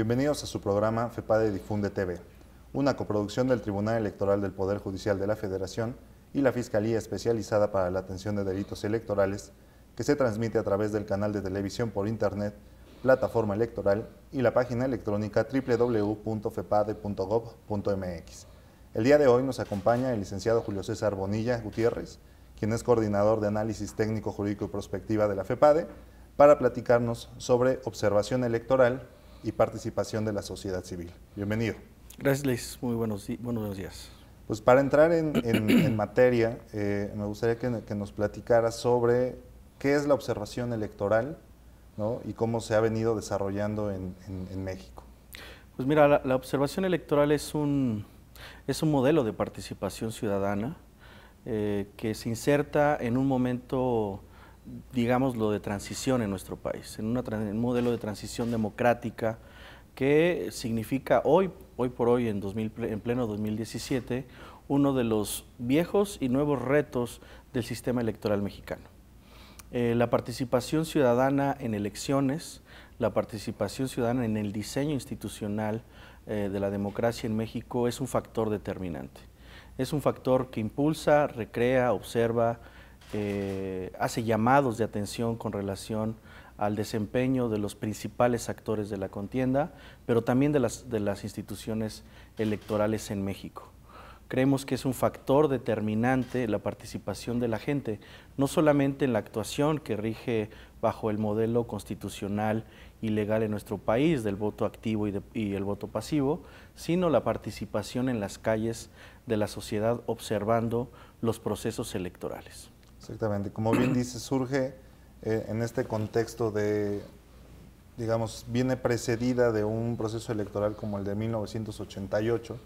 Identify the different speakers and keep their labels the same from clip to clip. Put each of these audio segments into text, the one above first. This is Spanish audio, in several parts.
Speaker 1: Bienvenidos a su programa FEPADE Difunde TV, una coproducción del Tribunal Electoral del Poder Judicial de la Federación y la Fiscalía Especializada para la Atención de Delitos Electorales, que se transmite a través del canal de televisión por Internet, plataforma electoral y la página electrónica www.fepade.gov.mx. El día de hoy nos acompaña el licenciado Julio César Bonilla Gutiérrez, quien es coordinador de análisis técnico, jurídico y prospectiva de la FEPADE, para platicarnos sobre observación electoral y participación de la sociedad civil. Bienvenido. Gracias, Luis. Muy buenos, buenos días. Pues para entrar en, materia, eh, me gustaría que, nos platicara sobre qué es la observación electoral y cómo se ha venido desarrollando en, México.
Speaker 2: Pues mira, la, observación electoral es un, es un modelo de participación ciudadana eh, que se inserta en un momento digamos, lo de transición en nuestro país, en, un modelo de transición democrática que significa hoy, hoy por hoy, en, en pleno 2017, uno de los viejos y nuevos retos del sistema electoral mexicano. Eh, la participación ciudadana en elecciones, la participación ciudadana en el diseño institucional eh, de la democracia en México es un factor determinante. Es un factor que impulsa, recrea, observa, eh, hace llamados de atención con relación al desempeño de los principales actores de la contienda, pero también de las, instituciones electorales en México. Creemos que es un factor determinante la participación de la gente, no solamente en la actuación que rige bajo el modelo constitucional y legal en nuestro país del voto activo y el voto pasivo, sino la participación en las calles de la sociedad observando los procesos electorales.
Speaker 1: Exactamente. Como bien dice, surge eh, en este contexto de, digamos, viene precedida de un proceso electoral como el de 1988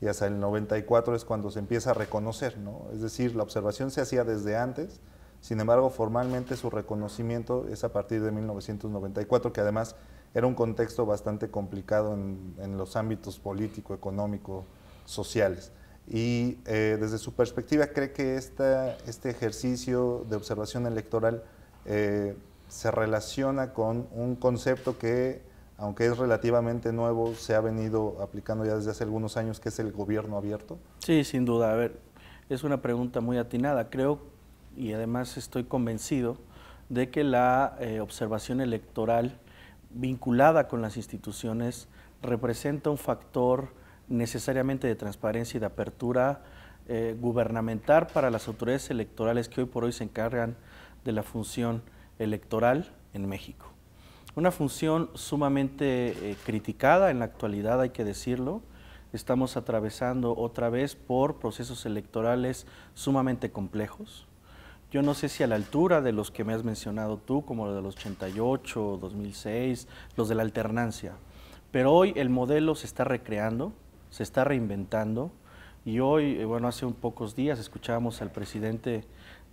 Speaker 1: y hasta el 94 es cuando se empieza a reconocer, ¿no? Es decir, la observación se hacía desde antes, sin embargo, formalmente su reconocimiento es a partir de 1994, que además era un contexto bastante complicado en los ámbitos político, económico, sociales. Y eh, desde su perspectiva, ¿cree que esta, este ejercicio de observación electoral eh, se relaciona con un concepto que, aunque es relativamente nuevo, se ha venido aplicando ya desde hace algunos años, que es el gobierno abierto? Sí, sin duda. A ver,
Speaker 2: es una pregunta muy atinada. Creo, y además estoy convencido, de que la eh, observación electoral vinculada con las instituciones representa un factor necesariamente de transparencia y de apertura eh, gubernamental para las autoridades electorales que hoy por hoy se encargan de la función electoral en México. Una función sumamente eh, criticada en la actualidad, hay que decirlo. Estamos atravesando otra vez por procesos electorales sumamente complejos. Yo no sé si a la altura de los que me has mencionado tú, como los de los 88, 2006, los de la alternancia, pero hoy el modelo se está recreando, se está reinventando y hoy, eh, bueno, hace un pocos días escuchábamos al presidente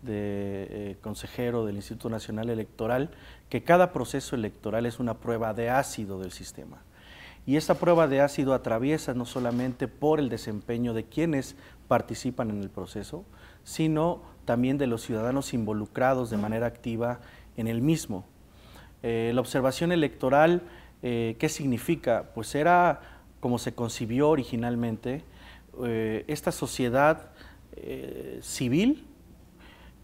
Speaker 2: de eh, consejero del Instituto Nacional Electoral que cada proceso electoral es una prueba de ácido del sistema. Y esta prueba de ácido atraviesa no solamente por el desempeño de quienes participan en el proceso, sino también de los ciudadanos involucrados de manera activa en el mismo. Eh, la observación electoral, ¿qué significa? Pues era como se concibió originalmente, eh, esta sociedad eh, civil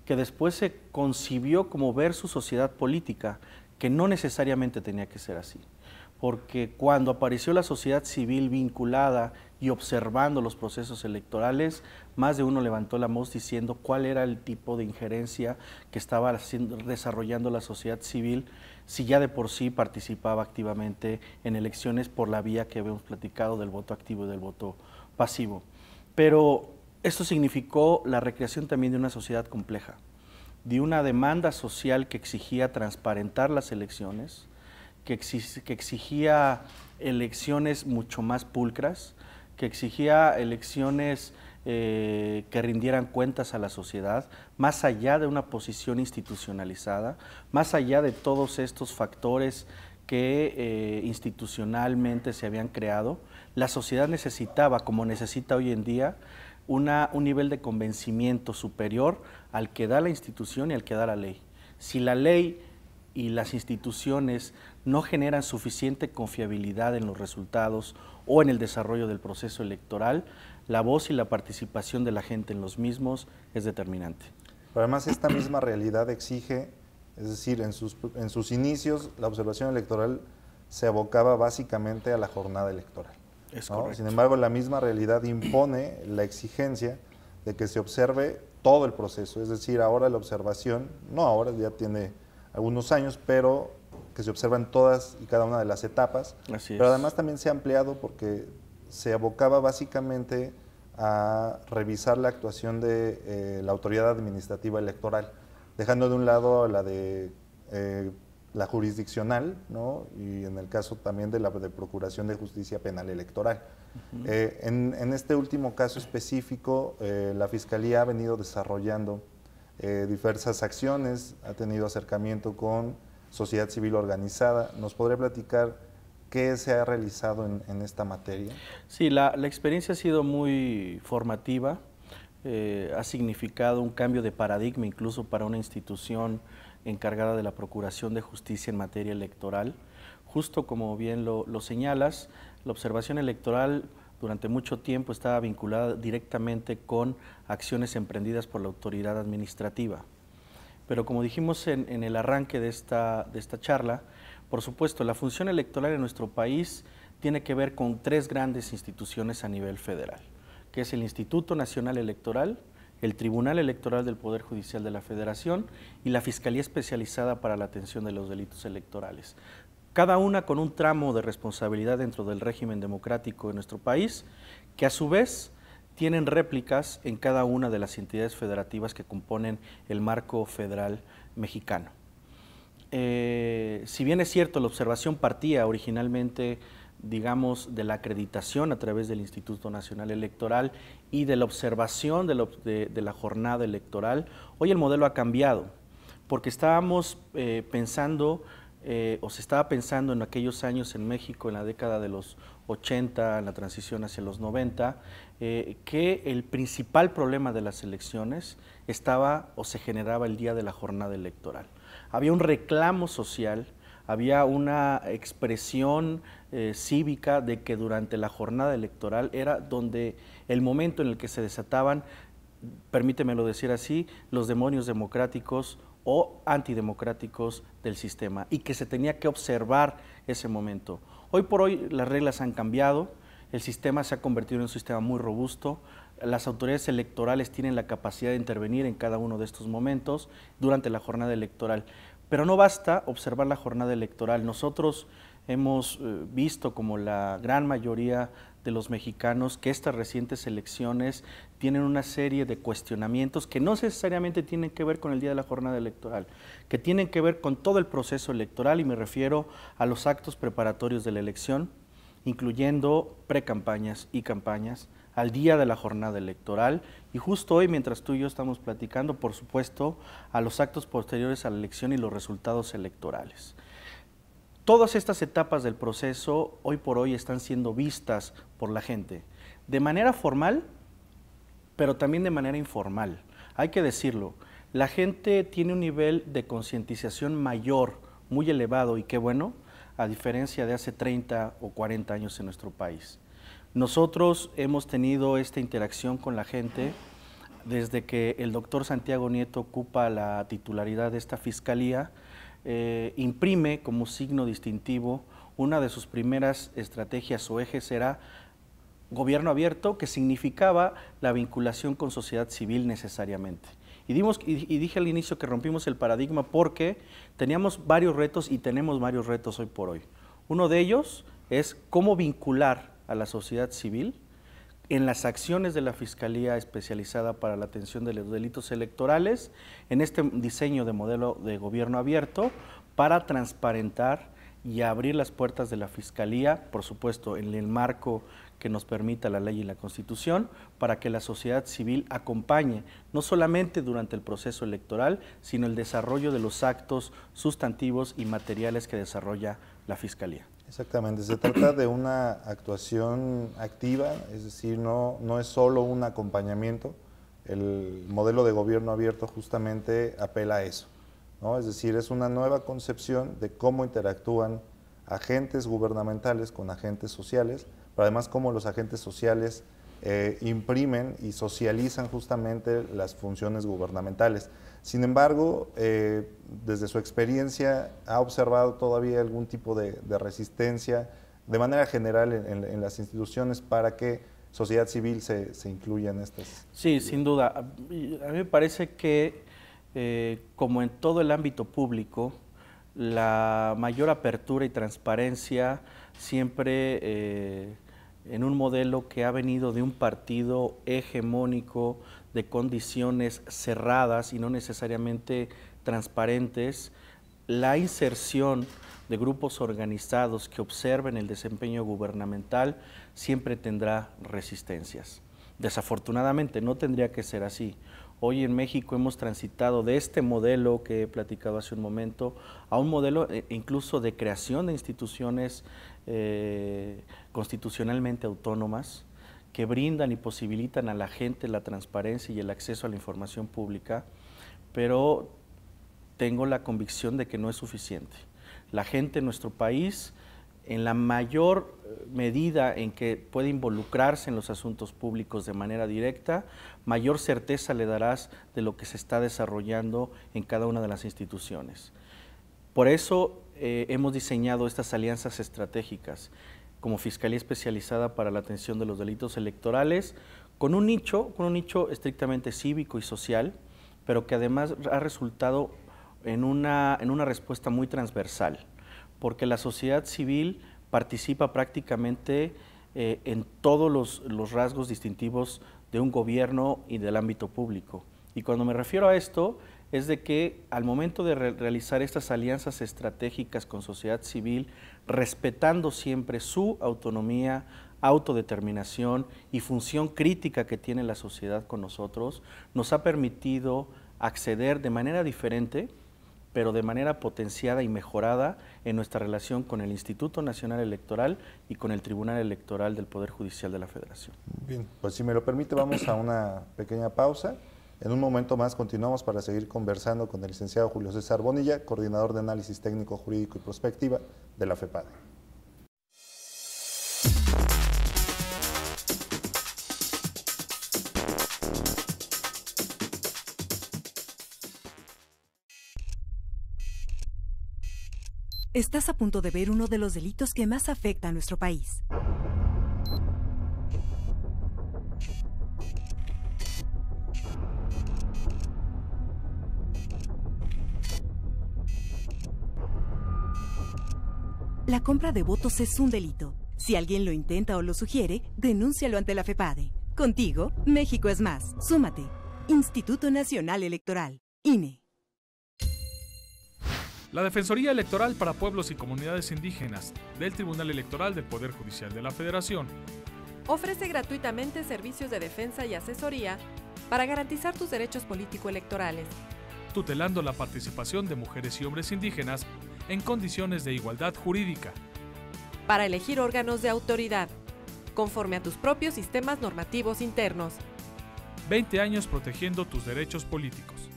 Speaker 2: que después se concibió como ver su sociedad política, que no necesariamente tenía que ser así. Porque cuando apareció la sociedad civil vinculada y observando los procesos electorales, más de uno levantó la voz diciendo cuál era el tipo de injerencia que estaba desarrollando la sociedad civil si ya de por sí participaba activamente en elecciones por la vía que habíamos platicado del voto activo y del voto pasivo. Pero esto significó la recreación también de una sociedad compleja, de una demanda social que exigía transparentar las elecciones, que, exigía elecciones mucho más pulcras, que exigía elecciones eh, que rindieran cuentas a la sociedad, más allá de una posición institucionalizada, más allá de todos estos factores que eh, institucionalmente se habían creado, la sociedad necesitaba, como necesita hoy en día, un nivel de convencimiento superior al que da la institución y al que da la ley. Si la ley y las instituciones no generan suficiente confiabilidad en los resultados o en el desarrollo del proceso electoral, la voz y la participación de la gente en los mismos es determinante.
Speaker 1: Pero además esta misma realidad exige, es decir, en sus, en sus inicios la observación electoral se abocaba básicamente a la jornada electoral. Es correcto. Sin embargo, la misma realidad impone la exigencia de que se observe todo el proceso, es decir, ahora la observación, no ahora, ya tiene algunos años, pero que se observa en todas y cada una de las etapas. Así pero además también se ha ampliado porque se abocaba básicamente a revisar la actuación de eh, la autoridad administrativa electoral, dejando de un lado la de eh, la jurisdiccional, y en el caso también de la de Procuración de Justicia Penal Electoral. Eh, en, en, este último caso específico, la Fiscalía ha venido desarrollando diversas acciones, ha tenido acercamiento con sociedad civil organizada. ¿Nos podría platicar? ¿Qué se ha realizado en, esta materia? Sí, la, experiencia ha sido muy formativa,
Speaker 2: eh, ha significado un cambio de paradigma incluso para una institución encargada de la Procuración de Justicia en materia electoral. Justo como bien lo, señalas, la observación electoral durante mucho tiempo estaba vinculada directamente con acciones emprendidas por la autoridad administrativa. Pero como dijimos en, en el arranque de esta, de esta charla, por supuesto, la función electoral en nuestro país tiene que ver con tres grandes instituciones a nivel federal, que es el Instituto Nacional Electoral, el Tribunal Electoral del Poder Judicial de la Federación y la Fiscalía Especializada para la Atención de los Delitos Electorales. Cada una con un tramo de responsabilidad dentro del régimen democrático de nuestro país, que a su vez tienen réplicas en cada una de las entidades federativas que componen el marco federal mexicano. Eh, si bien es cierto, la observación partía originalmente, digamos, de la acreditación a través del Instituto Nacional Electoral y de la observación de la, jornada electoral, hoy el modelo ha cambiado, porque estábamos eh, pensando... Eh, o se estaba pensando en aquellos años en México, en la década de los 80, en la transición hacia los 90, que el principal problema de las elecciones estaba o se generaba el día de la jornada electoral había un reclamo social, había una expresión eh, cívica de que durante la jornada electoral era donde el momento en el que se desataban, permítemelo decir así, los demonios democráticos o antidemocráticos del sistema y que se tenía que observar ese momento. Hoy por hoy las reglas han cambiado, el sistema se ha convertido en un sistema muy robusto, las autoridades electorales tienen la capacidad de intervenir en cada uno de estos momentos durante la jornada electoral. Pero no basta observar la jornada electoral. Nosotros hemos eh, visto como la gran mayoría de los mexicanos que estas recientes elecciones tienen una serie de cuestionamientos que no necesariamente tienen que ver con el día de la jornada electoral, que tienen que ver con todo el proceso electoral y me refiero a los actos preparatorios de la elección, incluyendo precampañas y campañas, al día de la jornada electoral. Y justo hoy, mientras tú y yo estamos platicando, por supuesto, a los actos posteriores a la elección y los resultados electorales. Todas estas etapas del proceso hoy por hoy están siendo vistas por la gente, de manera formal, pero también de manera informal. Hay que decirlo, la gente tiene un nivel de concientización mayor, muy elevado, y qué bueno, a diferencia de hace 30 o 40 años en nuestro país. Nosotros hemos tenido esta interacción con la gente desde que el doctor Santiago Nieto ocupa la titularidad de esta fiscalía, eh, imprime como signo distintivo una de sus primeras estrategias o ejes era gobierno abierto, que significaba la vinculación con sociedad civil necesariamente. Y, dimos, y dije al inicio que rompimos el paradigma porque teníamos varios retos y tenemos varios retos hoy por hoy. Uno de ellos es cómo vincular a la sociedad civil en las acciones de la Fiscalía Especializada para la Atención de los Delitos Electorales, en este diseño de modelo de gobierno abierto, para transparentar y abrir las puertas de la Fiscalía, por supuesto, en el marco que nos permita la ley y la Constitución, para que la sociedad civil acompañe, no solamente durante el proceso electoral, sino el desarrollo de los actos sustantivos y materiales que desarrolla la Fiscalía.
Speaker 1: Exactamente, se trata de una actuación activa, es decir, no, no es solo un acompañamiento, el modelo de gobierno abierto justamente apela a eso, ¿no? es decir, es una nueva concepción de cómo interactúan agentes gubernamentales con agentes sociales, pero además cómo los agentes sociales eh, imprimen y socializan justamente las funciones gubernamentales. Sin embargo, eh, desde su experiencia, ¿ha observado todavía algún tipo de, resistencia de manera general en, las instituciones para que sociedad civil se, incluya en estas?
Speaker 2: Sí, sin duda. A mí me parece que, eh, como en todo el ámbito público, la mayor apertura y transparencia siempre eh, en un modelo que ha venido de un partido hegemónico de condiciones cerradas y no necesariamente transparentes, la inserción de grupos organizados que observen el desempeño gubernamental siempre tendrá resistencias. Desafortunadamente no tendría que ser así. Hoy en México hemos transitado de este modelo que he platicado hace un momento a un modelo eh, incluso de creación de instituciones eh, constitucionalmente autónomas, que brindan y posibilitan a la gente la transparencia y el acceso a la información pública, pero tengo la convicción de que no es suficiente. La gente en nuestro país, en la mayor eh, medida en que puede involucrarse en los asuntos públicos de manera directa, mayor certeza le darás de lo que se está desarrollando en cada una de las instituciones. Por eso eh, hemos diseñado estas alianzas estratégicas como Fiscalía Especializada para la Atención de los Delitos Electorales, con un nicho, con un nicho estrictamente cívico y social, pero que además ha resultado en una, respuesta muy transversal, porque la sociedad civil participa prácticamente eh, en todos los rasgos distintivos de un gobierno y del ámbito público. Y cuando me refiero a esto, es de que al momento de realizar estas alianzas estratégicas con sociedad civil, respetando siempre su autonomía, autodeterminación y función crítica que tiene la sociedad con nosotros, nos ha permitido acceder de manera diferente, pero de manera potenciada y mejorada en nuestra relación con el Instituto Nacional Electoral y con el Tribunal
Speaker 1: Electoral del Poder Judicial de la Federación. Bien, pues si me lo permite vamos a una pequeña pausa. En un momento más continuamos para seguir conversando con el licenciado Julio César Bonilla, coordinador de análisis técnico, jurídico y prospectiva de la FEPADE.
Speaker 3: Estás a punto de ver uno de los delitos que más afecta a nuestro país. la compra de votos es un delito. Si alguien lo intenta o lo sugiere, denúncialo ante la FEPADE. Contigo, México es más. Súmate. Instituto Nacional Electoral, INE.
Speaker 4: La Defensoría Electoral para Pueblos y Comunidades Indígenas del Tribunal Electoral del Poder Judicial de la Federación
Speaker 3: ofrece gratuitamente servicios de defensa y asesoría para garantizar tus derechos político-electorales,
Speaker 4: tutelando la participación de mujeres y hombres indígenas en condiciones de igualdad jurídica.
Speaker 3: Para elegir órganos de autoridad, conforme a tus propios sistemas normativos internos.
Speaker 4: 20 años protegiendo tus derechos políticos.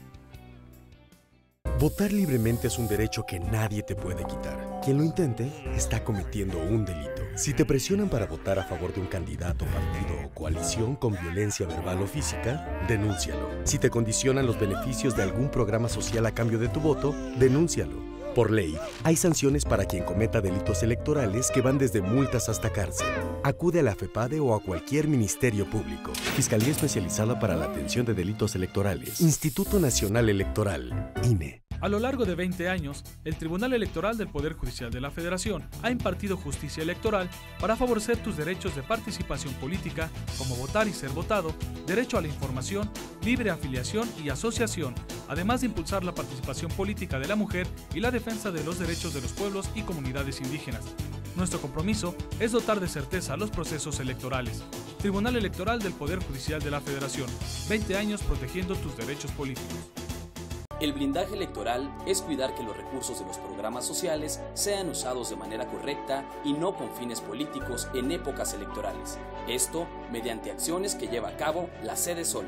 Speaker 2: Votar libremente es un derecho que nadie te puede quitar. Quien lo intente está cometiendo un delito. Si te presionan para votar a favor de un candidato, partido o coalición con violencia verbal o física, denúncialo. Si te condicionan los beneficios de algún programa social a cambio de tu voto, denúncialo. Por ley, hay sanciones para quien cometa delitos electorales que van desde multas hasta cárcel. Acude a la FEPADE o a cualquier ministerio público. Fiscalía Especializada para la Atención de Delitos Electorales. Instituto Nacional Electoral. INE.
Speaker 4: A lo largo de 20 años, el Tribunal Electoral del Poder Judicial de la Federación ha impartido justicia electoral para favorecer tus derechos de participación política, como votar y ser votado, derecho a la información, libre afiliación y asociación, además de impulsar la participación política de la mujer y la defensa de los derechos de los pueblos y comunidades indígenas. Nuestro compromiso es dotar de certeza los procesos electorales. Tribunal Electoral del Poder Judicial de la Federación, 20 años protegiendo tus derechos políticos.
Speaker 5: El blindaje electoral es cuidar que los recursos de los programas sociales sean usados de manera correcta y no con fines políticos en épocas electorales. Esto mediante acciones que lleva a cabo la Sede Sol,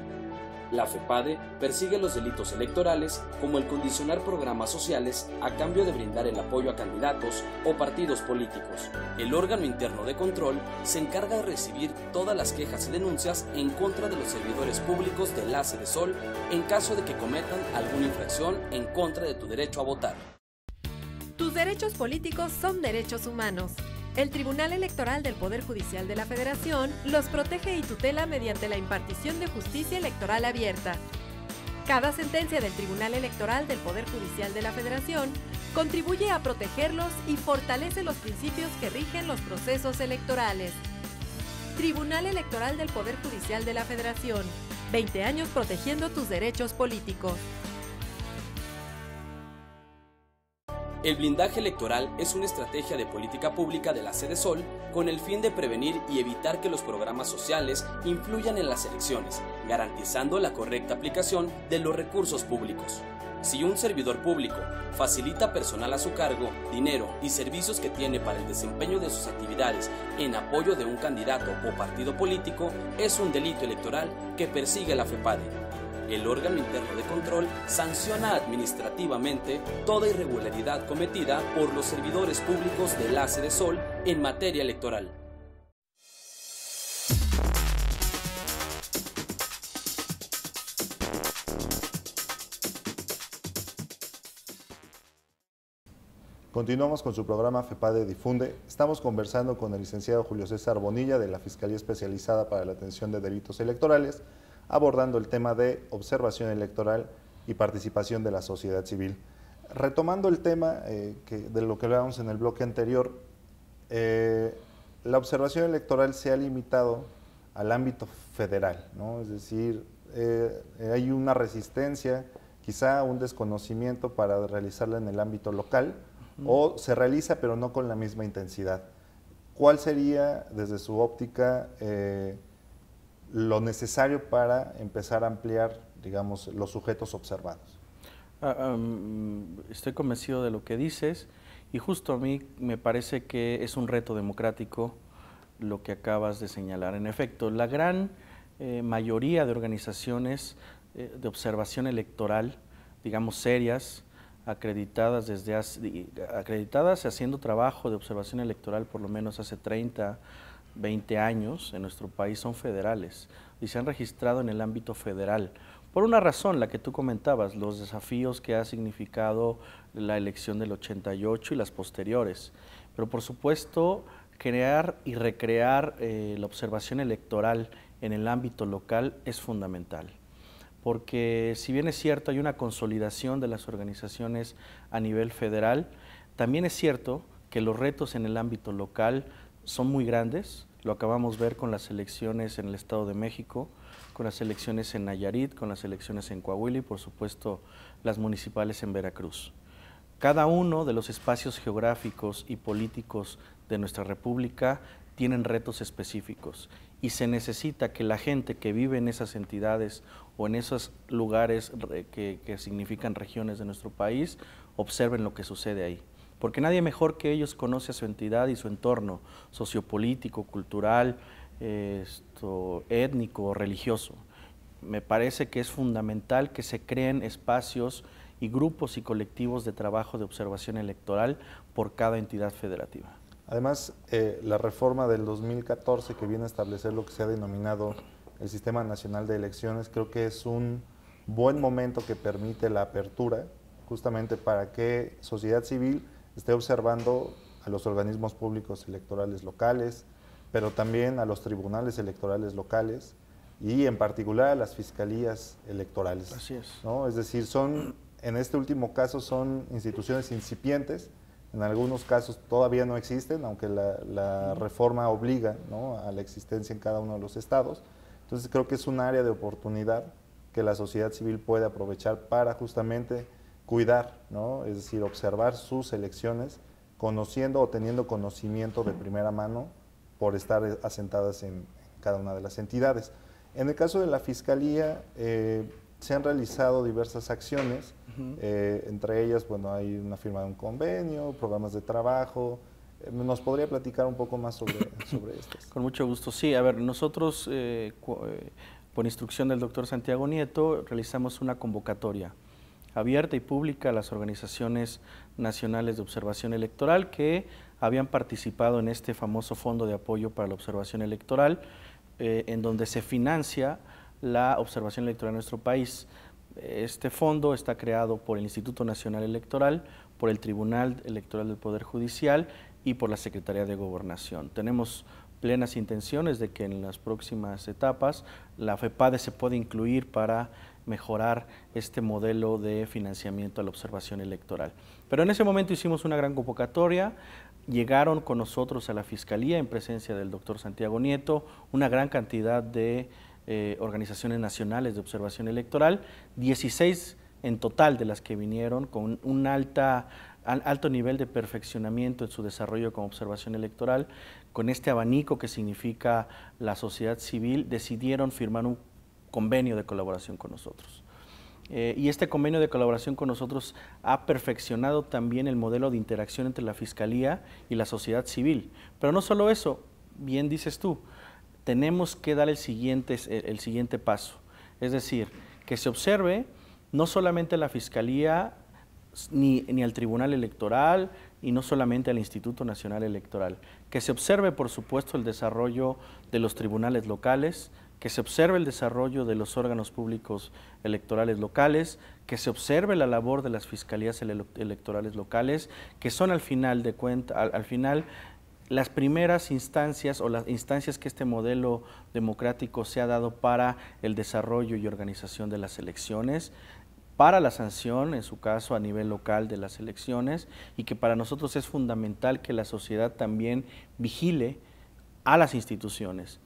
Speaker 5: la FEPADE persigue los delitos electorales como el condicionar programas sociales a cambio de brindar el apoyo a candidatos o partidos políticos. El órgano interno de control se encarga de recibir todas las quejas y denuncias en contra de los servidores públicos de Enlace de Sol en caso de que cometan alguna infracción en contra de tu derecho a votar.
Speaker 3: Tus derechos políticos son derechos humanos. El Tribunal Electoral del Poder Judicial de la Federación los protege y tutela mediante la impartición de justicia electoral abierta. Cada sentencia del Tribunal Electoral del Poder Judicial de la Federación contribuye a protegerlos y fortalece los principios que rigen los procesos electorales. Tribunal Electoral del Poder Judicial de la Federación. 20 años protegiendo tus derechos políticos.
Speaker 5: El blindaje electoral es una estrategia de política pública de la Sede Sol con el fin de prevenir y evitar que los programas sociales influyan en las elecciones, garantizando la correcta aplicación de los recursos públicos. Si un servidor público facilita personal a su cargo, dinero y servicios que tiene para el desempeño de sus actividades en apoyo de un candidato o partido político, es un delito electoral que persigue la FEPADE el órgano interno de control sanciona administrativamente toda irregularidad cometida por los servidores públicos de la de Sol en materia electoral.
Speaker 1: Continuamos con su programa FEPADE Difunde. Estamos conversando con el licenciado Julio César Bonilla de la Fiscalía Especializada para la Atención de Delitos Electorales abordando el tema de observación electoral y participación de la sociedad civil. Retomando el tema eh, de lo que hablábamos en el bloque anterior, eh, la observación electoral se ha limitado al ámbito federal, ¿no? es decir, eh, hay una resistencia, quizá un desconocimiento para realizarla en el ámbito local, o se realiza pero no con la misma intensidad. ¿Cuál sería, desde su óptica, lo necesario para empezar a ampliar, digamos, los sujetos observados.
Speaker 2: Ah, estoy convencido de lo que dices y justo a mí me parece que es un reto democrático lo que acabas de señalar. En efecto, la gran eh, mayoría de organizaciones eh, de observación electoral, digamos serias, acreditadas desde hace, acreditadas haciendo trabajo de observación electoral por lo menos hace 30 20 años en nuestro país son federales y se han registrado en el ámbito federal. Por una razón, la que tú comentabas, los desafíos que ha significado la elección del 88 y las posteriores. Pero por supuesto, crear y recrear eh, la observación electoral en el ámbito local es fundamental. Porque si bien es cierto, hay una consolidación de las organizaciones a nivel federal, también es cierto que los retos en el ámbito local son muy grandes lo acabamos de ver con las elecciones en el Estado de México, con las elecciones en Nayarit, con las elecciones en Coahuila y por supuesto las municipales en Veracruz. Cada uno de los espacios geográficos y políticos de nuestra República tienen retos específicos y se necesita que la gente que vive en esas entidades o en esos lugares que, que significan regiones de nuestro país observen lo que sucede ahí porque nadie mejor que ellos conoce a su entidad y su entorno sociopolítico, cultural, esto, étnico, religioso. Me parece que es fundamental que se creen espacios y grupos y colectivos de trabajo de observación electoral por cada entidad federativa.
Speaker 1: Además, eh, la reforma del 2014 que viene a establecer lo que se ha denominado el Sistema Nacional de Elecciones, creo que es un buen momento que permite la apertura justamente para que sociedad civil esté observando a los organismos públicos electorales locales, pero también a los tribunales electorales locales y en particular a las fiscalías electorales. Así es. ¿no? Es decir, son, en este último caso son instituciones incipientes, en algunos casos todavía no existen, aunque la, reforma obliga a la existencia en cada uno de los estados. Entonces creo que es un área de oportunidad que la sociedad civil puede aprovechar para justamente cuidar, ¿no? Es decir, observar sus elecciones, conociendo o teniendo conocimiento de primera mano por estar asentadas en, cada una de las entidades. En el caso de la Fiscalía, eh, se han realizado diversas acciones, eh, entre ellas, bueno, hay una firma de un convenio, programas de trabajo. Eh, ¿Nos podría platicar un poco más sobre, sobre esto? Con
Speaker 2: mucho gusto, sí. A ver, nosotros, por instrucción del doctor Santiago Nieto, realizamos una convocatoria abierta y pública a las organizaciones nacionales de observación electoral que habían participado en este famoso fondo de apoyo para la observación electoral, eh, en donde se financia la observación electoral en nuestro país. Este fondo está creado por el Instituto Nacional Electoral, por el Tribunal Electoral del Poder Judicial y por la Secretaría de Gobernación. Tenemos plenas intenciones de que en las próximas etapas la FEPADE se pueda incluir para mejorar este modelo de financiamiento a la observación electoral. Pero en ese momento hicimos una gran convocatoria, llegaron con nosotros a la Fiscalía en presencia del doctor Santiago Nieto una gran cantidad de eh, organizaciones nacionales de observación electoral, 16 en total de las que vinieron con un alta alto nivel de perfeccionamiento en su desarrollo como observación electoral, con este abanico que significa la sociedad civil, decidieron firmar un convenio de colaboración con nosotros. Eh, y este convenio de colaboración con nosotros ha perfeccionado también el modelo de interacción entre la Fiscalía y la sociedad civil. Pero no solo eso, bien dices tú, tenemos que dar el siguiente, el siguiente paso. Es decir, que se observe no solamente la Fiscalía ni, ni al Tribunal Electoral y no solamente al Instituto Nacional Electoral. Que se observe, por supuesto, el desarrollo de los tribunales locales, que se observe el desarrollo de los órganos públicos electorales locales, que se observe la labor de las fiscalías electorales locales, que son al final de cuenta, al final las primeras instancias o las instancias que este modelo democrático se ha dado para el desarrollo y organización de las elecciones, para la sanción, en su caso a nivel local de las elecciones, y que para nosotros es fundamental que la sociedad también vigile a las instituciones.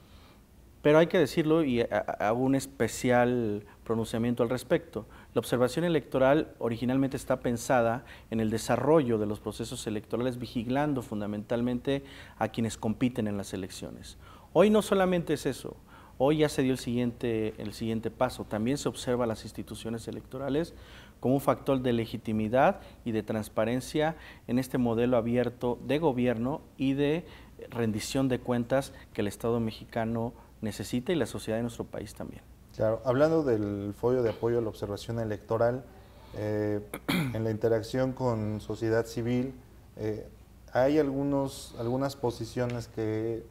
Speaker 2: Pero hay que decirlo y hago un especial pronunciamiento al respecto. La observación electoral originalmente está pensada en el desarrollo de los procesos electorales vigilando fundamentalmente a quienes compiten en las elecciones. Hoy no solamente es eso, Hoy ya se dio el siguiente, el siguiente paso. También se observa las instituciones electorales como un factor de legitimidad y de transparencia en este modelo abierto de gobierno y de rendición de cuentas que el Estado mexicano necesita
Speaker 1: y la sociedad de nuestro país también. Claro, hablando del folio de apoyo a la observación electoral, eh, en la interacción con sociedad civil, eh, hay algunos, algunas posiciones que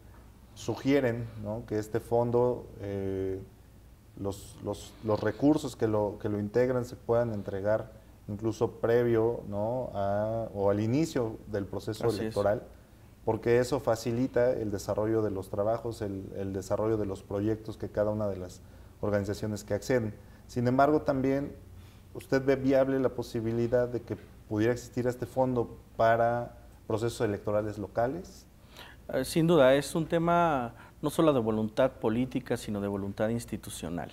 Speaker 1: sugieren que este fondo, eh, los, los, recursos que lo, que lo integran se puedan entregar incluso previo ¿no? o al inicio del proceso electoral, porque eso facilita el desarrollo de los trabajos, el, desarrollo de los proyectos que cada una de las organizaciones que acceden. Sin embargo, también usted ve viable la posibilidad de que pudiera existir este fondo para procesos electorales locales Ah, sin duda, es un tema
Speaker 2: no solo de voluntad política, sino de voluntad institucional.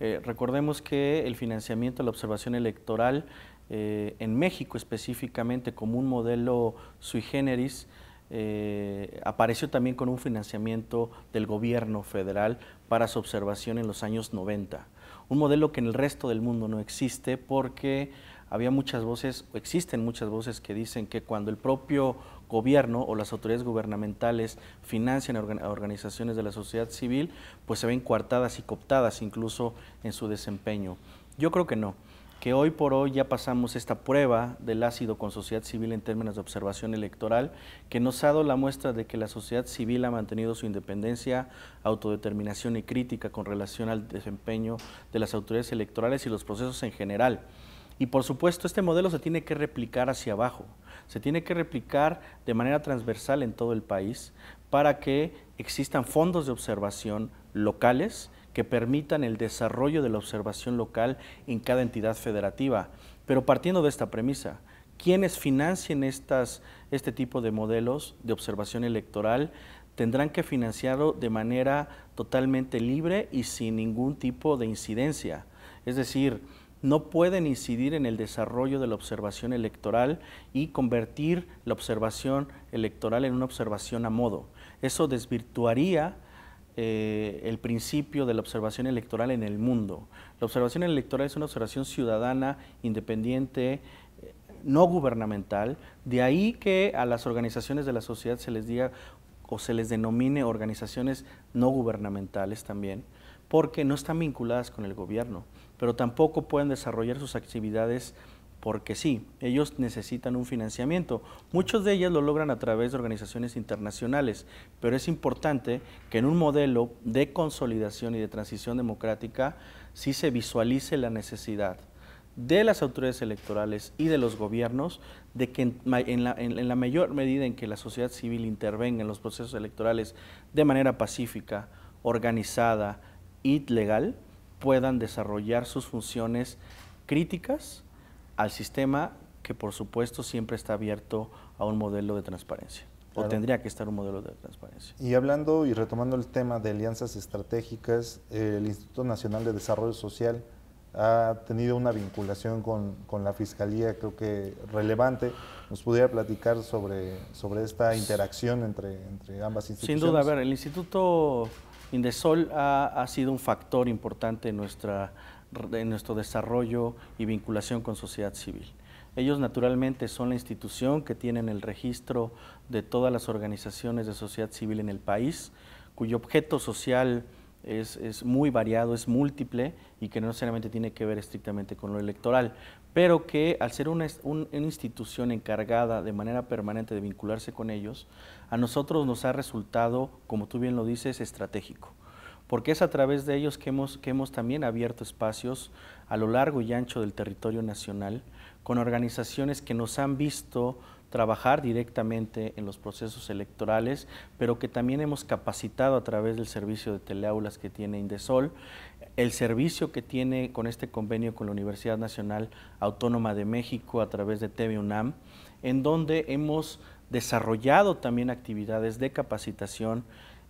Speaker 2: Eh, recordemos que el financiamiento de la observación electoral eh, en México específicamente como un modelo sui generis, eh, apareció también con un financiamiento del gobierno federal para su observación en los años 90. Un modelo que en el resto del mundo no existe porque había muchas voces, existen muchas voces que dicen que cuando el propio gobierno o las autoridades gubernamentales financian a organizaciones de la sociedad civil, pues se ven coartadas y cooptadas incluso en su desempeño. Yo creo que no que hoy por hoy ya pasamos esta prueba del ácido con sociedad civil en términos de observación electoral, que nos ha dado la muestra de que la sociedad civil ha mantenido su independencia, autodeterminación y crítica con relación al desempeño de las autoridades electorales y los procesos en general. Y por supuesto, este modelo se tiene que replicar hacia abajo, se tiene que replicar de manera transversal en todo el país para que existan fondos de observación locales que permitan el desarrollo de la observación local en cada entidad federativa. Pero partiendo de esta premisa, quienes financien estas, este tipo de modelos de observación electoral tendrán que financiarlo de manera totalmente libre y sin ningún tipo de incidencia. Es decir, no pueden incidir en el desarrollo de la observación electoral y convertir la observación electoral en una observación a modo. Eso desvirtuaría eh, el principio de la observación electoral en el mundo. La observación electoral es una observación ciudadana, independiente, eh, no gubernamental, de ahí que a las organizaciones de la sociedad se les diga o se les denomine organizaciones no gubernamentales también, porque no están vinculadas con el gobierno pero tampoco pueden desarrollar sus actividades porque sí, ellos necesitan un financiamiento. Muchos de ellas lo logran a través de organizaciones internacionales, pero es importante que en un modelo de consolidación y de transición democrática sí se visualice la necesidad de las autoridades electorales y de los gobiernos de que en la, en la mayor medida en que la sociedad civil intervenga en los procesos electorales de manera pacífica, organizada y legal, puedan desarrollar sus funciones críticas al sistema que por supuesto siempre está abierto a un modelo de transparencia. o tendría que estar un modelo de transparencia.
Speaker 1: Y hablando y retomando el tema de alianzas estratégicas, el Instituto Nacional de Desarrollo Social ha tenido una vinculación con, la Fiscalía, creo que relevante. ¿Nos pudiera platicar sobre, sobre esta interacción entre, entre ambas instituciones? Sin duda, a
Speaker 2: ver, el Instituto Indesol ha, ha sido un factor importante en, nuestra, nuestro desarrollo y vinculación con sociedad civil. Ellos naturalmente son la institución que tienen el registro de todas las organizaciones de sociedad civil en el país, cuyo objeto social es, es, muy variado, es múltiple y que no necesariamente tiene que ver estrictamente con lo electoral, pero que al ser una, institución encargada de manera permanente de vincularse con ellos, a nosotros nos ha resultado, como tú bien lo dices, estratégico, porque es a través de ellos que hemos, que hemos también abierto espacios a lo largo y ancho del territorio nacional con organizaciones que nos han visto trabajar directamente en los procesos electorales, pero que también hemos capacitado a través del servicio de teleaulas que tiene Indesol el servicio que tiene con este convenio con la Universidad Nacional Autónoma de México a través de TV UNAM, en donde hemos desarrollado también actividades de capacitación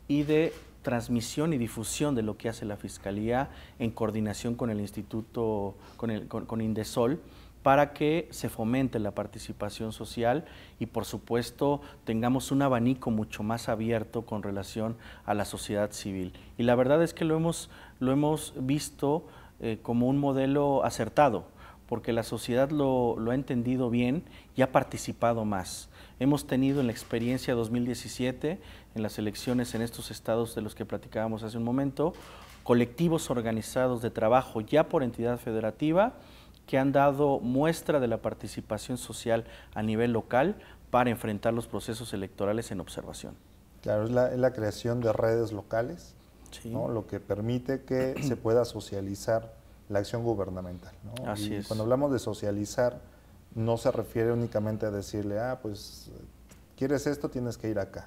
Speaker 2: y de transmisión y difusión de lo que hace la Fiscalía en coordinación con el Instituto, con, el, con Indesol para que se fomente la participación social y por supuesto tengamos un abanico mucho más abierto con relación a la sociedad civil. Y la verdad es que lo hemos, visto eh, como un modelo acertado, porque la sociedad lo, lo ha entendido bien y ha participado más. Hemos tenido en la experiencia 2017, en las elecciones en estos estados de los que platicábamos hace un momento, colectivos organizados de trabajo ya por entidad federativa, que han dado muestra de la participación social a nivel local para enfrentar los procesos electorales en observación.
Speaker 1: Claro, es la, creación de redes locales, ¿no? lo que permite que se pueda socializar la acción gubernamental. Cuando hablamos de socializar, no se refiere únicamente a decirle, ah, pues quieres esto, tienes que ir acá,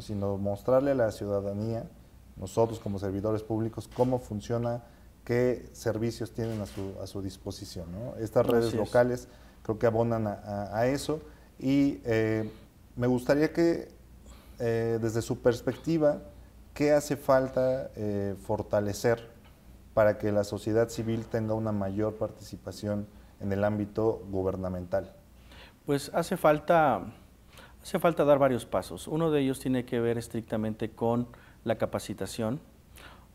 Speaker 1: sino mostrarle a la ciudadanía, nosotros como servidores públicos, cómo funciona qué servicios tienen a su, disposición. Estas redes locales creo que abonan a, eso y eh, me gustaría que eh, desde su perspectiva, ¿qué hace falta eh, fortalecer para que la sociedad civil tenga una mayor participación en el ámbito gubernamental?
Speaker 2: Pues hace falta, hace falta dar varios pasos. Uno de ellos tiene que ver estrictamente con la capacitación,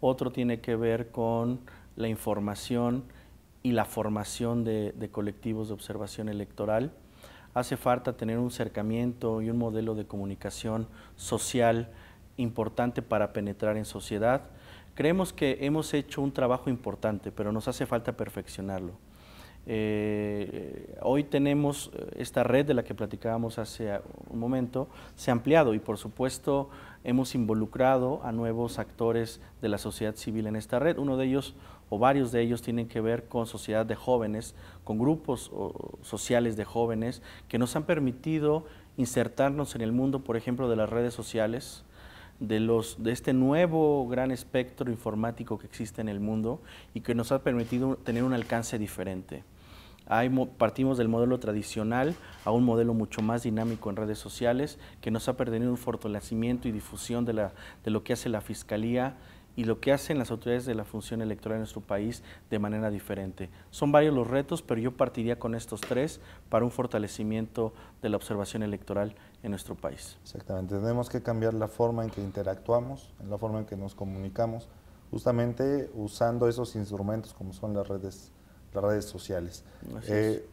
Speaker 2: otro tiene que ver con la información y la formación de, colectivos de observación electoral. Hace falta tener un cercamiento y un modelo de comunicación social importante para penetrar en sociedad. Creemos que hemos hecho un trabajo importante, pero nos hace falta perfeccionarlo. Eh, hoy tenemos eh, esta red de la que platicábamos hace un momento, se ha ampliado y por supuesto hemos involucrado a nuevos actores de la sociedad civil en esta red. Uno de ellos o varios de ellos tienen que ver con sociedad de jóvenes, con grupos sociales de jóvenes que nos han permitido insertarnos en el mundo, por ejemplo, de las redes sociales, de, los, de este nuevo gran espectro informático que existe en el mundo y que nos ha permitido tener un alcance diferente. partimos del modelo tradicional a un modelo mucho más dinámico en redes sociales que nos ha permitido un fortalecimiento y difusión de lo que hace la Fiscalía y lo que hacen las autoridades de la función electoral en nuestro país de manera diferente. Son varios los retos, pero yo partiría con estos tres para un fortalecimiento de la observación
Speaker 1: electoral en nuestro país. Exactamente, tenemos que cambiar la forma en que interactuamos, la forma en que nos comunicamos, justamente usando esos instrumentos como son las redes, las redes sociales. Eh,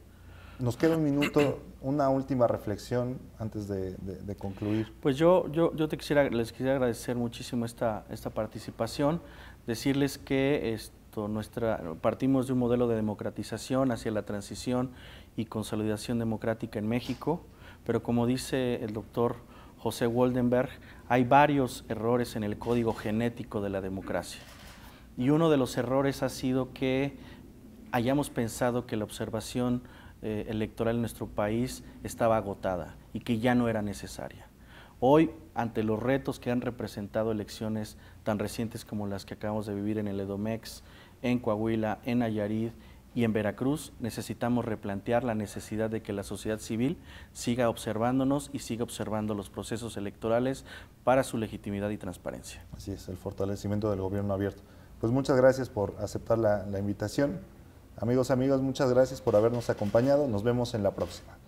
Speaker 1: nos queda un minuto, una última reflexión antes de, concluir.
Speaker 2: Pues yo, yo, te quisiera, les quisiera agradecer muchísimo esta, esta participación, decirles que esto, nuestra, partimos de un modelo de democratización hacia la transición y consolidación democrática en México, pero como dice el doctor José Woldenberg, hay varios errores en el código genético de la democracia. Y uno de los errores ha sido que hayamos pensado que la observación eh, electoral en nuestro país estaba agotada y que ya no era necesaria. Hoy, ante los retos que han representado elecciones tan recientes como las que acabamos de vivir en el EDOMEX, en Coahuila, en Nayarit y en Veracruz, necesitamos replantear la necesidad de que la sociedad civil siga observándonos y siga observando los procesos electorales para su legitimidad y transparencia.
Speaker 1: Así es, el fortalecimiento del gobierno abierto. Pues muchas gracias por aceptar la invitación. Amigos, amigos, muchas gracias por habernos acompañado. Nos vemos en la próxima.